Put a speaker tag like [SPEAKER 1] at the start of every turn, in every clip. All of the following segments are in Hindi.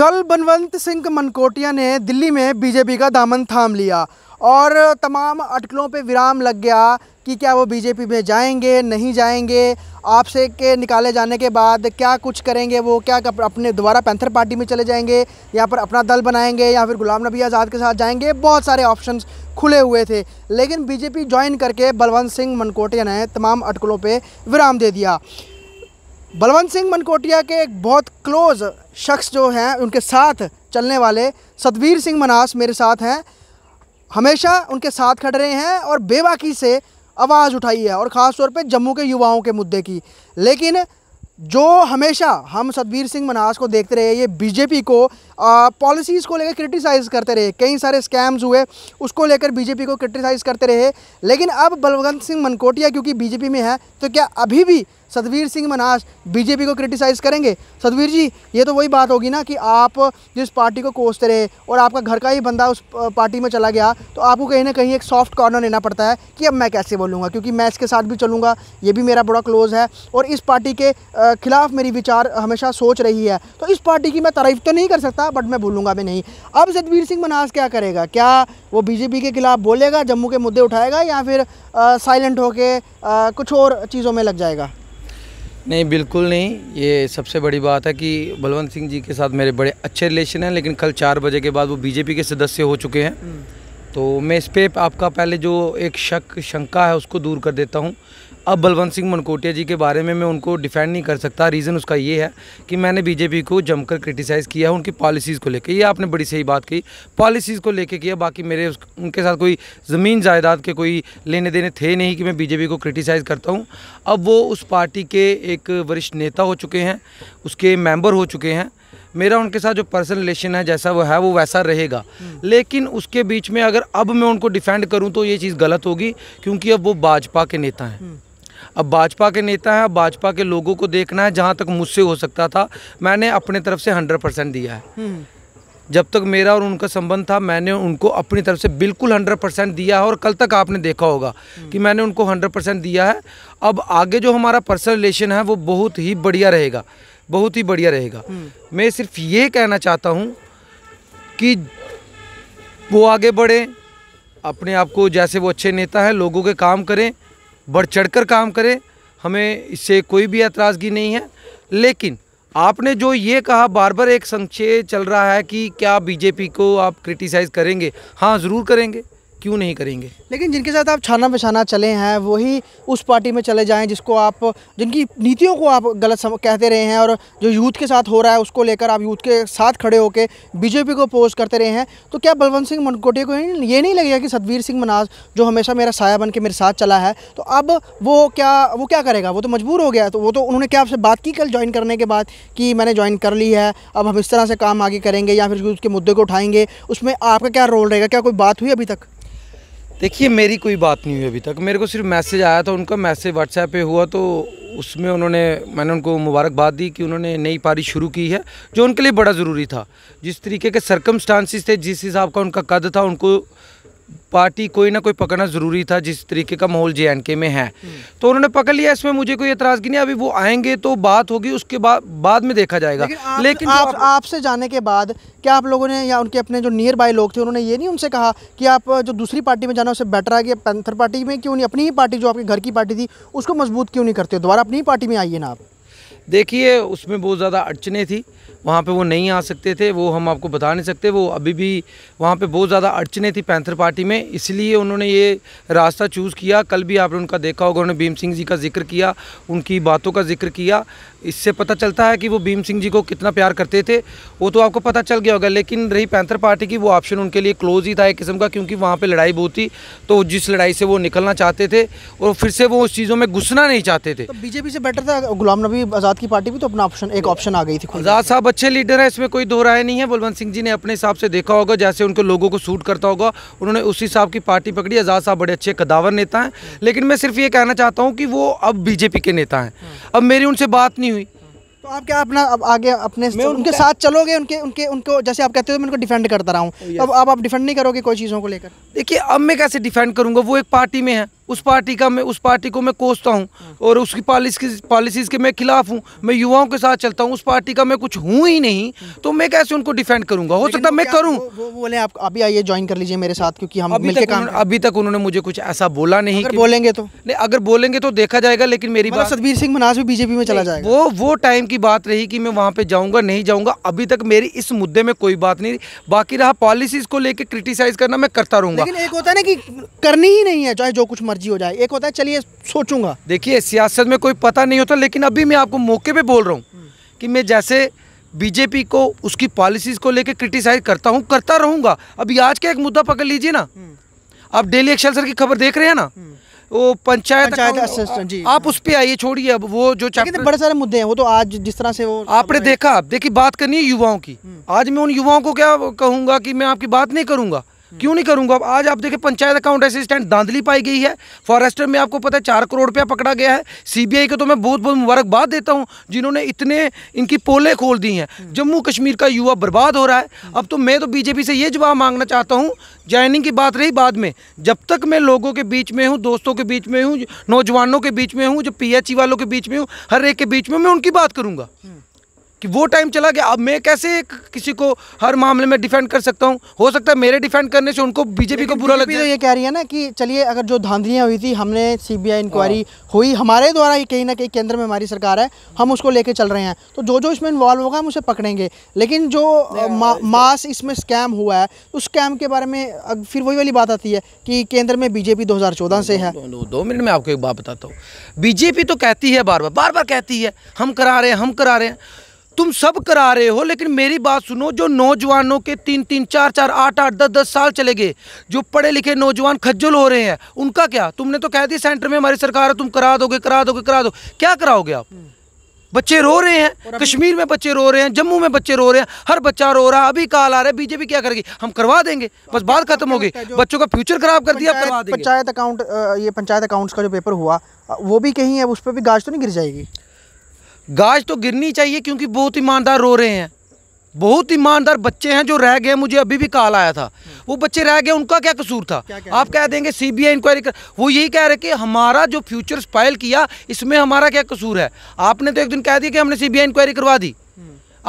[SPEAKER 1] कल बनवंत सिंह मनकोटिया ने दिल्ली में बीजेपी का दामन थाम लिया और तमाम अटकलों पे विराम लग गया कि क्या वो बीजेपी में जाएंगे नहीं जाएंगे आपसे के निकाले जाने के बाद क्या कुछ करेंगे वो क्या अपने दोबारा पैंथर पार्टी में चले जाएंगे या पर अपना दल बनाएंगे या फिर गुलाम नबी आज़ाद के साथ जाएंगे बहुत सारे ऑप्शंस खुले हुए थे लेकिन बीजेपी ज्वाइन करके बलवंत सिंह मनकोटिया ने तमाम अटकलों पर विराम दे दिया बलवंत सिंह मनकोटिया के एक बहुत क्लोज शख्स जो हैं उनके साथ चलने वाले सतवीर सिंह मनास मेरे साथ हैं हमेशा उनके साथ खड़े रहे हैं और बेबाकी से आवाज़ उठाई है और ख़ास तौर पे जम्मू के युवाओं के मुद्दे की लेकिन जो हमेशा हम सतबीर सिंह मनास को देखते रहे ये बीजेपी को पॉलिसीज़ को लेकर क्रिटिसाइज़ करते रहे कई सारे स्कैम्स हुए उसको लेकर बीजेपी को क्रिटिसाइज़ करते रहे लेकिन अब बलवंत सिंह मनकोटिया क्योंकि बीजेपी में है तो क्या अभी भी सतवीर सिंह मनास बीजेपी को क्रिटिसाइज़ करेंगे सतवीर जी ये तो वही बात होगी ना कि आप जिस पार्टी को कोसते रहे और आपका घर का ही बंदा उस पार्टी में चला गया तो आपको कहीं ना कहीं एक सॉफ्ट कॉर्नर लेना पड़ता है कि अब मैं कैसे बोलूँगा क्योंकि मैं इसके साथ भी चलूँगा ये भी मेरा बड़ा क्लोज़ है और इस पार्टी के ख़िलाफ़ मेरी विचार हमेशा सोच रही है तो इस पार्टी की मैं तारीफ़ तो नहीं कर सकता बट मैं भूलूँगा भी नहीं अब सतवीर सिंह मनास क्या करेगा क्या वो बीजेपी के खिलाफ बोलेगा जम्मू के मुद्दे उठाएगा या फिर साइलेंट होके कुछ और चीज़ों में लग जाएगा
[SPEAKER 2] नहीं बिल्कुल नहीं ये सबसे बड़ी बात है कि बलवंत सिंह जी के साथ मेरे बड़े अच्छे रिलेशन हैं लेकिन कल चार बजे के बाद वो बीजेपी के सदस्य हो चुके हैं हम्म। तो मैं इस पर आपका पहले जो एक शक शंका है उसको दूर कर देता हूँ अब बलवंत सिंह मनकोटिया जी के बारे में मैं उनको डिफेंड नहीं कर सकता रीज़न उसका ये है कि मैंने बीजेपी को जमकर क्रिटिसाइज़ किया है उनकी पॉलिसीज़ को लेकर ये आपने बड़ी सही बात कही पॉलिसीज़ को लेकर किया बाकी मेरे उनके साथ कोई ज़मीन जायदाद के कोई लेने देने थे नहीं कि मैं बीजेपी को क्रिटिसाइज़ करता हूँ अब वो उस पार्टी के एक वरिष्ठ नेता हो चुके हैं उसके मेम्बर हो चुके हैं मेरा उनके साथ जो पर्सनल रिलेशन है जैसा वो है वो वैसा रहेगा हम्म। लेकिन उसके बीच में अगर अब मैं उनको डिफेंड करूं तो ये चीज़ गलत होगी क्योंकि अब वो भाजपा के नेता हैं हम्म। अब भाजपा के नेता हैं अब भाजपा के लोगों को देखना है जहाँ तक मुझसे हो सकता था मैंने अपने तरफ से हंड्रेड परसेंट दिया है हम्म। जब तक मेरा और उनका संबंध था मैंने उनको अपनी तरफ से बिल्कुल हंड्रेड परसेंट दिया है और कल तक आपने देखा होगा हम्म। कि मैंने उनको हंड्रेड परसेंट दिया है अब आगे जो हमारा पर्सनल रिलेशन है वो बहुत ही बढ़िया रहेगा बहुत ही बढ़िया रहेगा हम्म। मैं सिर्फ ये कहना चाहता हूँ कि वो आगे बढ़ें अपने आप को जैसे वो अच्छे नेता हैं लोगों के काम करें बढ़ चढ़कर काम करें हमें इससे कोई भी एतराज़गी नहीं है लेकिन आपने जो ये कहा बार बार एक संक्षेप चल रहा है कि क्या बीजेपी को आप क्रिटिसाइज़ करेंगे हाँ ज़रूर करेंगे क्यों नहीं करेंगे
[SPEAKER 1] लेकिन जिनके साथ आप छाना बछाना चले हैं वही उस पार्टी में चले जाएं जिसको आप जिनकी नीतियों को आप गलत सम, कहते रहे हैं और जो यूथ के साथ हो रहा है उसको लेकर आप यूथ के साथ खड़े होकर बीजेपी को अपोज करते रहे हैं तो क्या बलवंत सिंह मनकोटे को ये नहीं लगेगा कि सतवीर सिंह मनाज जो हमेशा मेरा साया बन के मेरे साथ चला है तो अब वो क्या वो क्या करेगा वो तो मजबूर हो गया तो वो तो उन्होंने क्या आपसे बात की कल ज्वाइन करने के बाद कि मैंने ज्वाइन कर ली है अब हम इस तरह से काम आगे करेंगे या फिर उसके मुद्दे को उठाएंगे उसमें आपका क्या रोल रहेगा क्या कोई बात हुई अभी तक
[SPEAKER 2] देखिए मेरी कोई बात नहीं हुई अभी तक मेरे को सिर्फ मैसेज आया था उनका मैसेज व्हाट्सएप पे हुआ तो उसमें उन्होंने मैंने उनको मुबारकबाद दी कि उन्होंने नई पारी शुरू की है जो उनके लिए बड़ा ज़रूरी था जिस तरीके के सरकमस्टांसिस थे जिस हिसाब का उनका कद था उनको पार्टी कोई ना कोई पकड़ना ज़रूरी था जिस तरीके का माहौल जे में है तो उन्होंने पकड़ लिया इसमें मुझे कोई एतराज़ की नहीं अभी वो आएंगे तो बात होगी उसके बाद बाद में देखा जाएगा लेकिन,
[SPEAKER 1] आप, लेकिन आप जाने के बाद क्या आप लोगों ने या उनके अपने जो नियर बाय लोग थे उन्होंने ये नहीं उनसे कहा कि आप जो दूसरी पार्टी में जाना उससे बेटर आ गया पैंथर पार्टी में क्यों नहीं अपनी ही पार्टी जो आपके घर की पार्टी थी उसको मजबूत क्यों नहीं करते दोबारा अपनी ही पार्टी में आइए ना आप
[SPEAKER 2] देखिए उसमें बहुत ज़्यादा अड़चने थी वहाँ पे वो नहीं आ सकते थे वो हम आपको बता नहीं सकते वो अभी भी वहाँ पे बहुत ज़्यादा अड़चने थी पैंथर पार्टी में इसलिए उन्होंने ये रास्ता चूज़ किया कल भी आपने उनका देखा होगा उन्होंने भीम सिंह जी का जिक्र किया उनकी बातों का जिक्र किया इससे पता चलता है कि वो भीम सिंह जी को कितना प्यार करते थे वो तो आपको पता चल गया होगा लेकिन रही पैंथर पार्टी की वो ऑप्शन उनके लिए क्लोज ही था एक किस्म का क्योंकि वहाँ पर लड़ाई बहुत थी तो जिस लड़ाई से वो निकलना चाहते थे और फिर से वो उस चीज़ों में घुसना नहीं चाहते थे तो
[SPEAKER 1] बीजेपी से बेटर था गुलाम नबी आज़ाद की पार्टी भी तो अपना ऑप्शन एक ऑप्शन आ गई थी आज़ाद साहब अच्छे लीडर हैं इसमें कोई दो राय
[SPEAKER 2] नहीं है बलवंत सिंह जी ने अपने हिसाब से देखा होगा जैसे उनके लोगों को सूट करता होगा उन्होंने उसी हिसाब की पार्टी पकड़ी आज़ाद साहब बड़े अच्छे कदावर नेता हैं लेकिन मैं सिर्फ ये कहना चाहता हूँ कि वो अब बीजेपी के नेता हैं अब मेरी उनसे बात नहीं हुई
[SPEAKER 1] तो आप क्या अपना अब आगे अपने मैं उनके साथ चलोगे उनके उनके उनको जैसे आप कहते हो मैं उनको डिफेंड करता रहा हूँ अब आप डिफेंड नहीं करोगे कोई चीज़ों को लेकर देखिए अब मैं कैसे
[SPEAKER 2] डिफेंड करूँगा वो एक पार्टी में है उस पार्टी का मैं उस पार्टी को मैं कोसता हूँ और उसकी पॉलिसी पॉलिसीज़ के मैं खिलाफ हूँ मैं युवाओं के साथ चलता हूँ उस पार्टी का मैं कुछ हूँ ही नहीं तो मैं कैसे उनको डिफेंड करूँगा हो सकता मैं करूँ
[SPEAKER 1] बोले आप अभी आइए ज्वाइन कर लीजिए मेरे साथ क्योंकि हम अभी तक
[SPEAKER 2] अभी तक उन्होंने मुझे कुछ ऐसा बोला नहीं बोलेंगे तो नहीं अगर बोलेंगे तो देखा जाएगा लेकिन मेरी मतलब बात सतबीर सिंह मनाज भी बीजेपी में चला जाएगा वो वो टाइम की बात रही कि मैं वहाँ पे जाऊँगा नहीं जाऊँगा अभी तक मेरी इस मुद्दे में कोई बात नहीं बाकी रहा पॉलिसीज को लेकर क्रिटिसाइज करना मैं करता रहूँगा
[SPEAKER 1] एक होता है ना कि करनी ही नहीं है चाहे जो कुछ मर्जी हो जाए एक होता है चलिए सोचूंगा
[SPEAKER 2] देखिए सियासत में कोई पता नहीं होता लेकिन अभी मैं आपको मौके पे बोल रहा हूँ कि मैं जैसे बीजेपी को उसकी पॉलिसीज़ को लेकर क्रिटिसाइज करता हूँ करता रहूंगा अभी आज का एक मुद्दा पकड़ लीजिए ना हम्म। आप डेली एक्शन सर की खबर देख रहे हैं ना हम्म। वो पंचायत, जी आप उस पर आइए छोड़िए अब वो जो चाहिए बड़े सारे मुद्दे हैं वो तो आज जिस तरह से वो आपने देखा देखिए बात करनी है युवाओं की हम्म। आज मैं उन युवाओं को क्या कहूंगा कि मैं आपकी बात नहीं करूंगा क्यों नहीं करूंगा अब आज आप देखें पंचायत अकाउंट असिस्टेंट धांधली पाई गई है फॉरेस्टर में आपको पता है चार करोड़ रुपया पकड़ा गया है सीबीआई को तो मैं बहुत बहुत मुबारकबाद देता हूं जिन्होंने इतने इनकी पोलें खोल दी हैं हम्म। जम्मू कश्मीर का युवा बर्बाद हो रहा है हम्म। अब तो मैं तो बीजेपी से ये जवाब मांगना चाहता हूँ ज्वाइनिंग की बात रही बाद में जब तक मैं लोगों के बीच में हूँ दोस्तों के बीच में हूँ नौजवानों के बीच में हूँ जो पी वालों के बीच में हूँ हर एक के बीच में मैं उनकी बात करूँगा हम्म। कि वो टाइम चला गया अब मैं कैसे किसी को हर मामले में डिफेंड कर सकता हूँ हो सकता है मेरे डिफेंड करने से उनको बीजेपी को बुरा लगे तो ये
[SPEAKER 1] कह रही है ना कि चलिए अगर जो धांधलियाँ हुई थी हमने सीबीआई इंक्वायरी हाँ। हुई हमारे द्वारा ही कहीं ना कहीं केंद्र में हमारी सरकार है हम उसको लेके चल रहे हैं तो जो जो इसमें इन्वॉल्व होगा हम उसे पकड़ेंगे लेकिन जो मास इसमें स्कैम हुआ है उस स्कैम के बारे में फिर वही वाली बात आती है कि केंद्र में बीजेपी दो से है
[SPEAKER 2] दो मिनट में आपको एक बात बताता हूँ बीजेपी तो कहती है बार बार बार बार कहती है हम करा रहे हैं हम करा रहे हैं तुम सब करा रहे हो लेकिन मेरी बात सुनो जो नौजवानों के तीन तीन चार चार आठ आठ दस दस साल चले गए जो पढ़े लिखे नौजवान खज्जल हो रहे हैं उनका क्या तुमने तो कह दिया सेंटर में हमारी सरकार है तुम करा दोगे करा दोगे करा दो क्या कराओगे आप हम्म। बच्चे रो रहे हैं कश्मीर में बच्चे रो रहे हैं जम्मू में बच्चे रो रहे हैं हर बच्चा रो रहा है अभी काल आ रहा है बीजेपी क्या करेगी हम करवा देंगे बस बात खत्म होगी बच्चों का फ्यूचर खराब कर दिया पंचायत
[SPEAKER 1] अकाउंट ये पंचायत अकाउंट्स का जो पेपर हुआ वो भी कहीं है उस पर भी गाज तो नहीं गिर जाएगी गाज तो गिरनी चाहिए क्योंकि बहुत ईमानदार रो रहे हैं बहुत ईमानदार
[SPEAKER 2] बच्चे हैं जो रह गए मुझे अभी भी काल आया था वो बच्चे रह गए उनका क्या कसूर था क्या आप कह देंगे सी बी आई इंक्वायरी कर वो यही कह रहे कि हमारा जो फ्यूचर स्पाइल किया इसमें हमारा क्या कसूर है आपने तो एक दिन कह दिया कि हमने सी बी आई इंक्वायरी करवा दी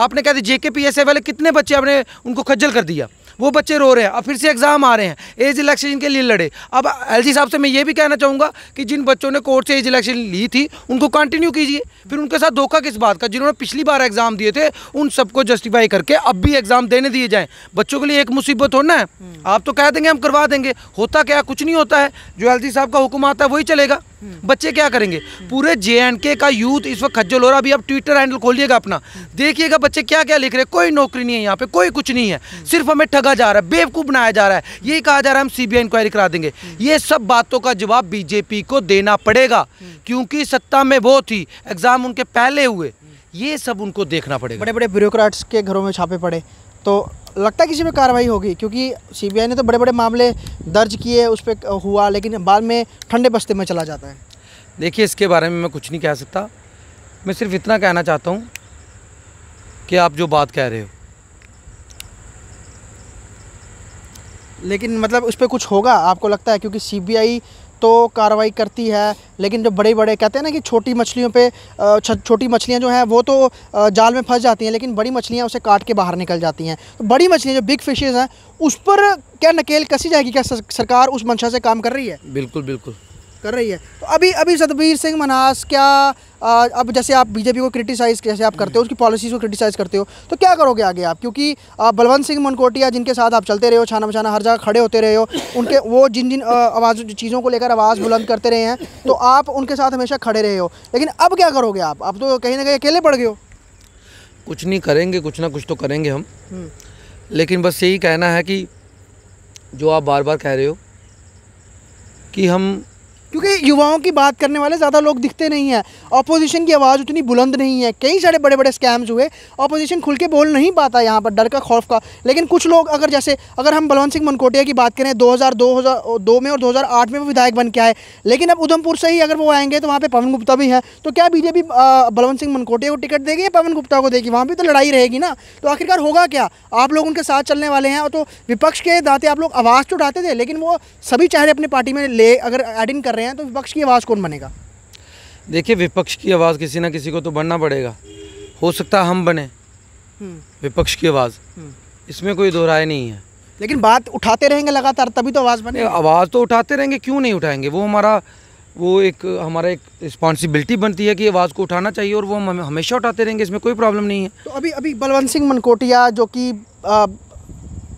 [SPEAKER 2] आपने कहा जेके पी एस वाले कितने बच्चे आपने उनको खज्जल कर दिया वो बच्चे रो रहे हैं अब फिर से एग्ज़ाम आ रहे हैं एज इलेक्शन के लिए लड़े अब एल साहब से मैं ये भी कहना चाहूँगा कि जिन बच्चों ने कोर्ट से एज इलेक्शन ली थी उनको कंटिन्यू कीजिए फिर उनके साथ धोखा किस बात का जिन्होंने पिछली बार एग्ज़ाम दिए थे उन सबको जस्टिफाई करके अब भी एग्ज़ाम देने दिए जाएँ बच्चों के लिए एक मुसीबत होना है आप तो कह देंगे हम करवा देंगे होता क्या कुछ नहीं होता है जो एल साहब का हुक्म आता है वही चलेगा बच्चे क्या करेंगे पूरे जे के का यूथ इस वक्त खज्जल हो रहा अभी आप ट्विटर हैंडल खोलिएगा अपना देखिएगा बच्चे क्या क्या लिख रहे हैं कोई नौकरी नहीं है यहाँ पे कोई कुछ नहीं है सिर्फ हमें ठगा जा रहा है बेवकूफ़ बनाया जा रहा है यही कहा जा रहा है हम सीबीआई इंक्वायरी करा देंगे ये सब बातों का जवाब बीजेपी को देना पड़ेगा क्योंकि सत्ता में वो थी एग्ज़ाम उनके पहले हुए ये सब उनको देखना पड़ेगा बड़े
[SPEAKER 1] बड़े ब्यूरोक्रेट्स के घरों में छापे पड़े तो लगता है किसी पे कार्रवाई होगी क्योंकि सीबीआई ने तो बड़े बड़े मामले दर्ज किए उस पर हुआ लेकिन बाद में ठंडे बस्ते में चला जाता है
[SPEAKER 2] देखिए इसके बारे में मैं कुछ नहीं कह सकता मैं सिर्फ इतना कहना चाहता हूँ कि आप जो बात कह रहे हो
[SPEAKER 1] लेकिन मतलब उस पर कुछ होगा आपको लगता है क्योंकि सीबीआई तो कार्रवाई करती है लेकिन जो बड़े बड़े कहते हैं ना कि छोटी मछलियों पे छोटी मछलियां जो हैं वो तो जाल में फंस जाती हैं लेकिन बड़ी मछलियां उसे काट के बाहर निकल जाती हैं तो बड़ी मछलियां जो बिग फिशेज़ हैं उस पर क्या नकेल कसी जाएगी क्या सरकार उस मंशा से काम कर रही है
[SPEAKER 2] बिल्कुल बिल्कुल
[SPEAKER 1] कर रही है तो अभी अभी सतबीर सिंह मनास क्या आ, अब जैसे आप बीजेपी को क्रिटिसाइज़ जैसे आप करते हो उसकी पॉलिसीज़ को क्रिटिसाइज़ करते हो तो क्या करोगे आगे आप क्योंकि बलवंत सिंह मनकोटिया जिनके साथ आप चलते रहे हो छाना मछाना हर जगह खड़े होते रहे हो उनके वो जिन जिन आवाज़ चीज़ों को लेकर आवाज़ बुलंद करते रहे हैं तो आप उनके साथ हमेशा खड़े रहे हो लेकिन अब क्या करोगे आप अब तो कहीं ना कहीं अकेले पड़ गए हो
[SPEAKER 2] कुछ नहीं करेंगे कुछ ना कुछ तो करेंगे हम हम्म। लेकिन बस यही कहना है कि जो आप बार बार कह रहे हो
[SPEAKER 1] कि हम क्योंकि युवाओं की बात करने वाले ज़्यादा लोग दिखते नहीं हैं अपोजिशन की आवाज़ उतनी बुलंद नहीं है कई सारे बड़े बड़े स्कैम्स हुए अपोजिशन खुल के बोल नहीं पाता यहाँ पर डर का खौफ का लेकिन कुछ लोग अगर जैसे अगर हम बलवंत सिंह मनकोटिया की बात करें 2002 दो में और 2008 में वो विधायक बन के आए लेकिन अब उधमपुर से ही अगर वो आएंगे तो वहाँ पर पवन गुप्ता भी है तो क्या बीजेपी बलवंत सिंह मनकोटिया को टिकट देगी या पवन गुप्ता को देगी वहाँ भी तो लड़ाई रहेगी ना तो आखिरकार होगा क्या आप लोग उनके साथ चलने वाले हैं और तो विपक्ष के दाते आप लोग आवाज़ तो उठाते थे लेकिन वो सभी चेहरे अपनी पार्टी में ले अगर एड इन कर रहे हैं तो विपक्ष की आवाज़ कौन बनेगा
[SPEAKER 2] देखिए विपक्ष की आवाज़ किसी ना किसी को तो बनना पड़ेगा हो सकता हम बने
[SPEAKER 1] हम्म।
[SPEAKER 2] विपक्ष की आवाज़ हम्म। इसमें कोई दो राय नहीं है
[SPEAKER 1] लेकिन बात उठाते रहेंगे लगातार तभी तो आवाज़ बने
[SPEAKER 2] आवाज़ तो उठाते रहेंगे क्यों नहीं उठाएंगे वो हमारा वो एक हमारा एक रिस्पॉन्सिबिलिटी बनती है कि आवाज़ को उठाना चाहिए और वो हम हमेशा उठाते रहेंगे इसमें कोई प्रॉब्लम नहीं है
[SPEAKER 1] तो अभी अभी बलवंत सिंह मनकोटिया जो कि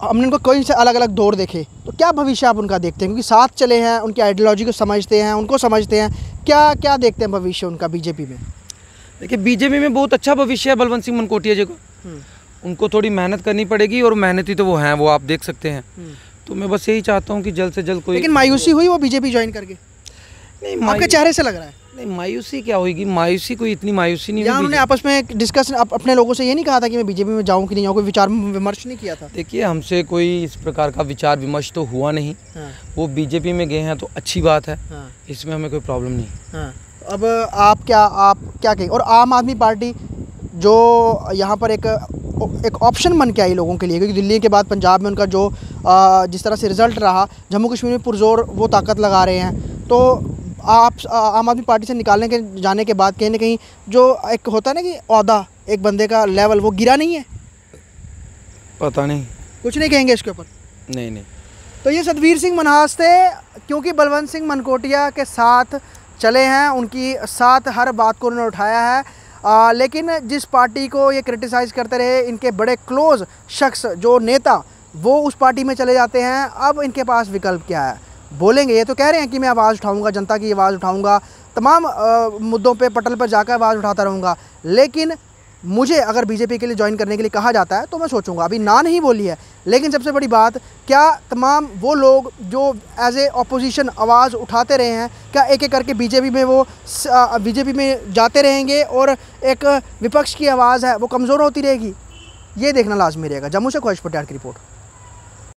[SPEAKER 1] हमने उनको कई से अलग अलग दौर देखे तो क्या भविष्य आप उनका देखते हैं क्योंकि साथ चले हैं उनकी आइडियोलॉजी को समझते हैं उनको समझते हैं क्या क्या देखते हैं भविष्य उनका बीजेपी में
[SPEAKER 2] देखिए बीजेपी में बहुत अच्छा भविष्य है बलवंत सिंह मनकोटिया जी को हम्म। उनको थोड़ी मेहनत करनी पड़ेगी और मेहनती तो वो हैं वो आप देख सकते हैं हम्म। तो मैं बस यही चाहता हूँ कि जल्द से जल्द कोई लेकिन मायूसी
[SPEAKER 1] हुई वो बीजेपी ज्वाइन करके नहीं आपके चेहरे से लग रहा है
[SPEAKER 2] नहीं मायूसी क्या होगी मायूसी कोई इतनी मायूसी नहीं हमने आपस
[SPEAKER 1] में डिस्कशन आप अपने लोगों से ये नहीं कहा था कि मैं बीजेपी में जाऊं कि नहीं जाऊं कोई विचार विमर्श नहीं किया था
[SPEAKER 2] देखिए हमसे कोई इस प्रकार का विचार विमर्श तो हुआ नहीं हाँ। वो बीजेपी में गए हैं तो अच्छी बात है हाँ। इसमें हमें कोई प्रॉब्लम नहीं
[SPEAKER 1] हाँ। अब आप क्या आप क्या कहें और आम आदमी पार्टी जो यहाँ पर एक एक ऑप्शन बन के आई लोगों के लिए क्योंकि दिल्ली के बाद पंजाब में उनका जो जिस तरह से रिज़ल्ट रहा जम्मू कश्मीर में पुरजोर वो ताकत लगा रहे हैं तो आप आम आदमी पार्टी से निकालने के जाने के बाद कहीं ना कहीं जो एक होता है ना कि अहदा एक बंदे का लेवल वो गिरा नहीं है पता नहीं कुछ नहीं कहेंगे इसके ऊपर नहीं नहीं तो ये सतवीर सिंह मनहास थे क्योंकि बलवंत सिंह मनकोटिया के साथ चले हैं उनकी साथ हर बात को उन्होंने उठाया है आ, लेकिन जिस पार्टी को ये क्रिटिसाइज़ करते रहे इनके बड़े क्लोज शख्स जो नेता वो उस पार्टी में चले जाते हैं अब इनके पास विकल्प क्या है बोलेंगे ये तो कह रहे हैं कि मैं आवाज़ उठाऊंगा जनता की आवाज़ उठाऊंगा तमाम मुद्दों पर पटल पर जाकर आवाज़ उठाता रहूँगा लेकिन मुझे अगर बीजेपी के लिए ज्वाइन करने के लिए कहा जाता है तो मैं सोचूंगा अभी ना नहीं बोली है लेकिन सबसे बड़ी बात क्या तमाम वो लोग जो एज ए ऑपोजिशन आवाज़ उठाते रहे हैं क्या एक एक करके बीजेपी में वो बीजेपी में जाते रहेंगे और एक विपक्ष की आवाज़ है वो कमज़ोर होती रहेगी ये देखना लाजमी रहेगा जम्मू से ख्वाहिश पटियाल की रिपोर्ट